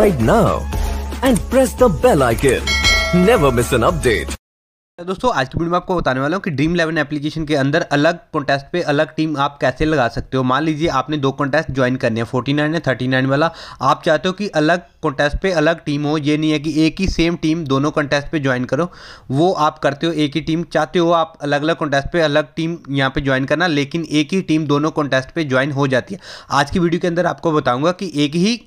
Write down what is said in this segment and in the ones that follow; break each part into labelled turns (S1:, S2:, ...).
S1: right now and press the bell icon. Never miss an update. तो दोस्तों आज की वीडियो में आपको बताने वाला हूँ कि ड्रीम इलेवन एप्लीकेशन के अंदर अलग कॉन्टेस्ट पे अलग टीम आप कैसे लगा सकते हो मान लीजिए आपने दो कॉन्टेस्ट ज्वाइन करने हैं फोर्टी नाइन या थर्टी नाइन वाला आप चाहते हो कि अलग कॉन्टेस्ट पे अलग टीम हो ये नहीं है कि एक ही सेम टीम दोनों कॉन्टेस्ट पे ज्वाइन करो वो आप करते हो एक ही टीम चाहते हो आप अलग अलग कॉन्टेस्ट पर अलग टीम यहाँ पर ज्वाइन करना लेकिन एक ही टीम दोनों कॉन्टेस्ट पर ज्वाइन हो जाती है आज की वीडियो के अंदर आपको बताऊँगा कि एक ही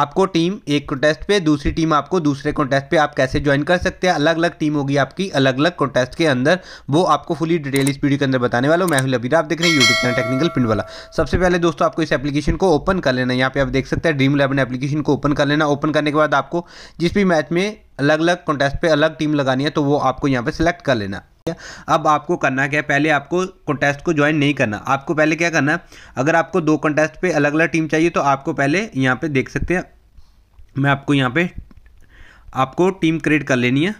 S1: आपको टीम एक कॉन्टेस्ट पे दूसरी टीम आपको दूसरे कॉन्टेस्ट पे आप कैसे ज्वाइन कर सकते हैं अलग अलग टीम होगी आपकी अलग अलग कॉन्टेस्ट के अंदर वो आपको फुली डिटेल इस वीडियो के अंदर बताने वाला हूँ मैं हूँ आप देख रहे हैं यूट्यूब चैनल टेक्निकल प्रिंट वाला सबसे पहले दोस्तों आपको इस एप्लीकेशन को ओपन कर लेना यहाँ पे आप देख सकते हैं ड्रीम इलेवन एप्लीकेशन को ओपन कर लेना ओपन करने के बाद आपको जिस भी मैच में अलग अलग कॉन्टेस्ट पर अलग टीम लगानी है तो वो आपको यहाँ पर सिलेक्ट कर लेना अब आपको करना क्या है पहले आपको कॉन्टेस्ट को ज्वाइन नहीं करना आपको पहले क्या करना है अगर आपको दो कॉन्टेस्ट पे अलग अलग टीम चाहिए तो आपको पहले यहाँ पे देख सकते हैं मैं आपको यहाँ पे आपको टीम क्रिएट कर लेनी है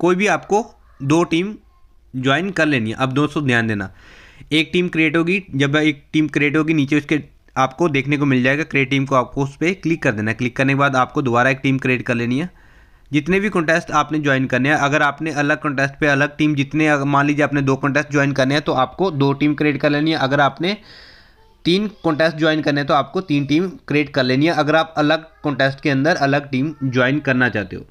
S1: कोई भी आपको दो टीम ज्वाइन कर लेनी है अब दोस्तों ध्यान देना एक टीम क्रिएट होगी जब एक टीम क्रिएट होगी नीचे उसके आपको देखने को मिल जाएगा क्रिएट टीम को आपको उस पर क्लिक कर देना क्लिक करने के बाद आपको दोबारा एक टीम क्रिएट कर लेनी है जितने भी कॉन्टेस्ट आपने ज्वाइन करने हैं अगर आपने अलग कॉन्टेस्ट पे अलग टीम जितने मान लीजिए आपने दो कॉन्टेस्ट ज्वाइन करने हैं तो आपको दो टीम क्रिएट कर लेनी है अगर आपने तीन कॉन्टेस्ट ज्वाइन करने हैं तो आपको तीन टीम क्रिएट कर लेनी है अगर आप अलग कॉन्टेस्ट के अंदर अलग टीम ज्वाइन करना चाहते हो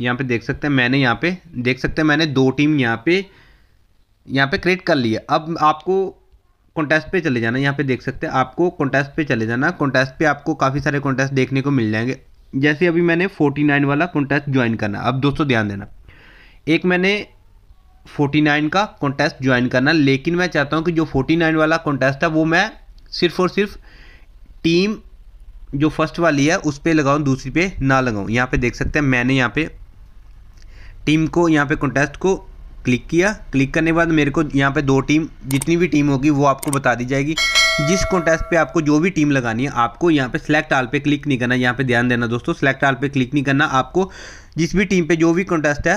S1: यहाँ पर देख सकते हैं मैंने यहाँ पे देख सकते हैं मैंने दो टीम यहाँ पे यहाँ पर क्रिएट कर लिया अब आपको कॉन्टेस्ट पे चले जाना यहाँ पे देख सकते हैं आपको कॉन्टेस्ट पे चले जाना कॉन्टेस्ट पे आपको काफ़ी सारे कॉन्टेस्ट देखने को मिल जाएंगे जैसे अभी मैंने 49 वाला कॉन्टेस्ट ज्वाइन करना अब दोस्तों ध्यान देना एक मैंने 49 का कॉन्टेस्ट ज्वाइन करना लेकिन मैं चाहता हूँ कि जो 49 वाला कॉन्टेस्ट है वो मैं सिर्फ और सिर्फ टीम जो फर्स्ट वाली है उस पर लगाऊँ दूसरी पे ना लगाऊँ यहाँ पे देख सकते हैं मैंने यहाँ पे टीम को यहाँ पे कॉन्टेस्ट को क्लिक किया क्लिक करने के बाद मेरे को यहाँ पे दो टीम जितनी भी टीम होगी वो आपको बता दी जाएगी जिस कॉन्टेस्ट पे आपको जो भी टीम लगानी है आपको यहाँ पे सेलेक्ट आल पे क्लिक नहीं करना यहाँ पे ध्यान देना दोस्तों सेलेक्ट आल पे क्लिक नहीं करना आपको जिस भी टीम पे जो भी कॉन्टेस्ट है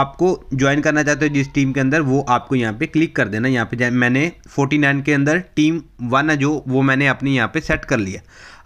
S1: आपको ज्वाइन करना चाहते हो जिस टीम के अंदर वो आपको यहाँ पे क्लिक कर देना यहाँ पे मैंने 49 के अंदर टीम वन है जो वो मैंने अपनी यहाँ पे सेट कर लिया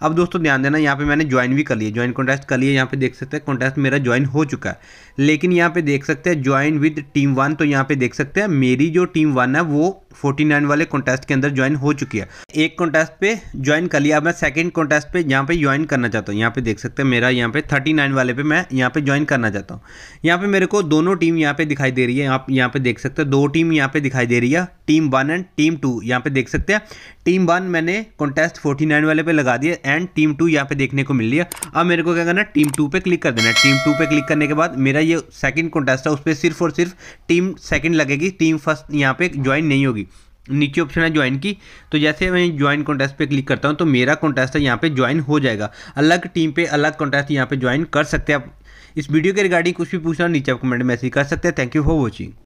S1: अब दोस्तों ध्यान देना यहाँ पे मैंने ज्वाइन भी कर लिया ज्वाइन कॉन्टेस्ट कर लिया यहाँ पे देख सकते हैं कॉन्टेस्ट मेरा ज्वाइन हो चुका है लेकिन यहाँ पे देख सकते हैं ज्वाइन विद टीम वन तो यहाँ पे देख सकते हैं मेरी जो टीम वन है वो 49 वाले कॉन्टेस्ट के अंदर ज्वाइन हो चुकी है एक कॉन्टेस्ट पे ज्वाइन कर लिया अब मैं सेकेंड कॉन्टेस्ट पे यहाँ पे ज्वाइन करना चाहता हूँ यहाँ पे देख सकते हैं मेरा यहाँ पे 39 वाले पे मैं यहाँ पे ज्वाइन करना चाहता हूँ यहाँ पे मेरे को दोनों टीम यहाँ पे दिखाई दे रही है आप यहाँ पे देख सकते हैं दो टीम यहाँ पे दिखाई दे रही है team one and team two यहाँ पे देख सकते हैं टीम वन मैंने कॉन्टेस्ट फोर्टी वाले पे लगा दिया एंड टीम टू यहाँ पे देखने को मिल लिया अब मेरे को क्या करना है टीम टू पे क्लिक कर देना है टीम टू पे क्लिक करने के बाद मेरा ये सेकंड कॉन्टेस्ट है उस पर सिर्फ और सिर्फ टीम सेकंड लगेगी टीम फर्स्ट यहाँ पे ज्वाइन नहीं होगी नीचे ऑप्शन है ज्वाइन की तो जैसे मैं ज्वाइन कॉन्टेस्ट पे क्लिक करता हूँ तो मेरा कॉन्टेस्ट है यहाँ पे ज्वाइन हो जाएगा अलग टीम पे अलग कॉन्टेस्ट यहाँ पे ज्वाइन कर सकते हैं आप इस वीडियो के रिगार्डिंग कुछ भी पूछना नीचे आप कमेंट मैसेज कर सकते हैं थैंक यू फॉर वॉचिंग